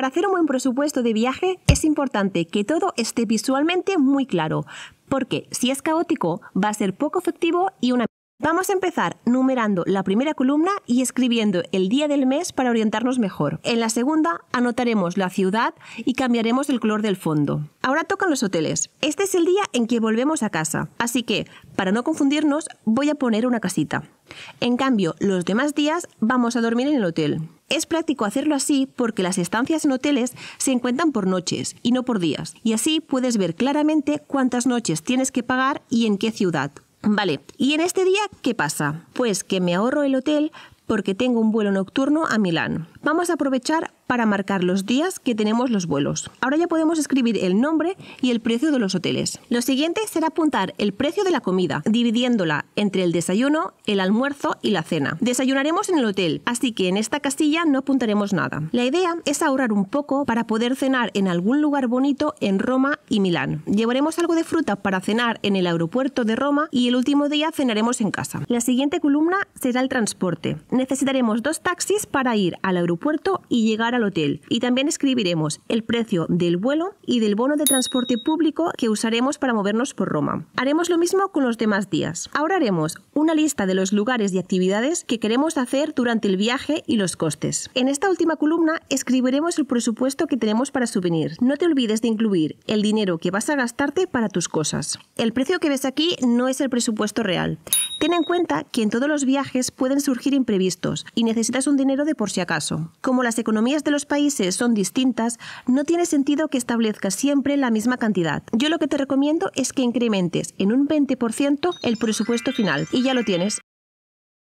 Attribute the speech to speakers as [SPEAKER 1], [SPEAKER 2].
[SPEAKER 1] Para hacer un buen presupuesto de viaje es importante que todo esté visualmente muy claro, porque si es caótico va a ser poco efectivo y una Vamos a empezar numerando la primera columna y escribiendo el día del mes para orientarnos mejor. En la segunda anotaremos la ciudad y cambiaremos el color del fondo. Ahora tocan los hoteles. Este es el día en que volvemos a casa, así que, para no confundirnos, voy a poner una casita. En cambio, los demás días vamos a dormir en el hotel. Es práctico hacerlo así porque las estancias en hoteles se encuentran por noches y no por días, y así puedes ver claramente cuántas noches tienes que pagar y en qué ciudad. Vale, ¿y en este día qué pasa? Pues que me ahorro el hotel porque tengo un vuelo nocturno a Milán. Vamos a aprovechar para marcar los días que tenemos los vuelos. Ahora ya podemos escribir el nombre y el precio de los hoteles. Lo siguiente será apuntar el precio de la comida, dividiéndola entre el desayuno, el almuerzo y la cena. Desayunaremos en el hotel, así que en esta casilla no apuntaremos nada. La idea es ahorrar un poco para poder cenar en algún lugar bonito en Roma y Milán. Llevaremos algo de fruta para cenar en el aeropuerto de Roma y el último día cenaremos en casa. La siguiente columna será el transporte. Necesitaremos dos taxis para ir al aeropuerto y llegar al hotel y también escribiremos el precio del vuelo y del bono de transporte público que usaremos para movernos por Roma. Haremos lo mismo con los demás días. Ahora haremos una lista de los lugares y actividades que queremos hacer durante el viaje y los costes. En esta última columna escribiremos el presupuesto que tenemos para suvenir. No te olvides de incluir el dinero que vas a gastarte para tus cosas. El precio que ves aquí no es el presupuesto real. Ten en cuenta que en todos los viajes pueden surgir imprevistos y necesitas un dinero de por si acaso. Como las economías de los países son distintas, no tiene sentido que establezcas siempre la misma cantidad. Yo lo que te recomiendo es que incrementes en un 20% el presupuesto final y ya lo tienes.